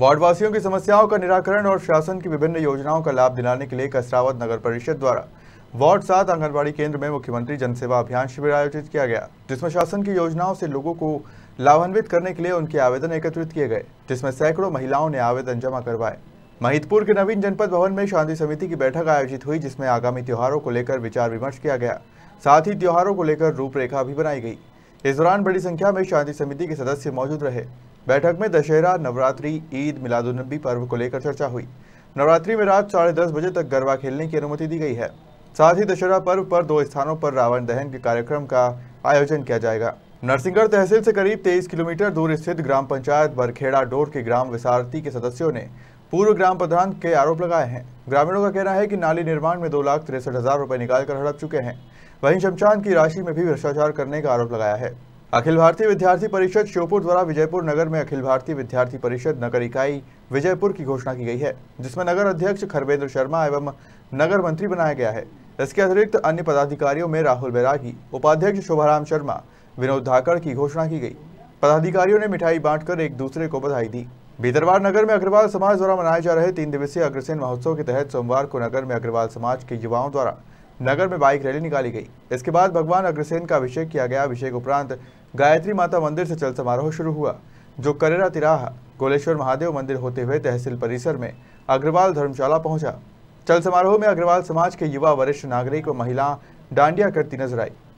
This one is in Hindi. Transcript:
वार्डवासियों की समस्याओं का निराकरण और शासन की विभिन्न योजनाओं का लाभ दिलाने के लिए कसरावत नगर परिषद द्वारा वार्ड सात आंगनबाड़ी केंद्र में मुख्यमंत्री जनसेवा अभियान शिविर आयोजित किया गया जिसमें शासन की योजनाओं से लोगों को लाभान्वित करने के लिए उनके आवेदन एकत्रित किए गए जिसमें सैकड़ों महिलाओं ने आवेदन जमा करवाए महितपुर के नवीन जनपद भवन में शांति समिति की बैठक आयोजित हुई जिसमें आगामी त्योहारों को लेकर विचार विमर्श किया गया साथ ही त्योहारों को लेकर रूपरेखा भी बनाई गई इस दौरान बड़ी संख्या में शांति समिति के सदस्य मौजूद रहे बैठक में दशहरा नवरात्रि ईद मिलादुलनबी पर्व को लेकर चर्चा हुई नवरात्रि में रात साढ़े दस बजे तक गरबा खेलने की अनुमति दी गई है साथ ही दशहरा पर्व पर दो स्थानों पर रावण दहन के कार्यक्रम का आयोजन किया जाएगा नरसिंहगढ़ तहसील से करीब 23 किलोमीटर दूर स्थित ग्राम पंचायत बरखेड़ा डोर के ग्राम विसारती के सदस्यों ने पूर्व ग्राम प्रधान के आरोप लगाए हैं ग्रामीणों का कहना है कि नाली निर्माण में दो लाख तिरसठ हजार रुपए निकाल कर हड़प चुके हैं वहीं शमशान की राशि में भी भ्रष्टाचार करने का आरोप लगाया है अखिल भारतीय विद्यार्थी परिषद श्योपुर द्वारा विजयपुर नगर में अखिल भारतीय विद्यार्थी परिषद नगर इकाई विजयपुर की घोषणा की गई है जिसमें नगर अध्यक्ष खरबेंद्र शर्मा एवं नगर मंत्री बनाया गया है इसके अतिरिक्त अन्य पदाधिकारियों में राहुल बैरागी उपाध्यक्ष शोभाराम शर्मा विनोद धाकड़ की घोषणा की गई पदाधिकारियों ने मिठाई बांटकर एक दूसरे को बधाई दी भीतरवार नगर में अग्रवाल समाज द्वारा मनाए जा रहे तीन दिवसीय अग्रसेन महोत्सव के तहत सोमवार को नगर में अग्रवाल समाज के युवाओं द्वारा नगर में बाइक रैली निकाली गई इसके बाद भगवान अग्रसेन का अभिषेक किया गया अभिषेक उपरांत गायत्री माता मंदिर से चल समारोह शुरू हुआ जो करेरा तिराह गोलेश्वर महादेव मंदिर होते हुए तहसील परिसर में अग्रवाल धर्मशाला पहुंचा चल समारोह में अग्रवाल समाज के युवा वरिष्ठ नागरिक व महिला डांडिया करती नजर आई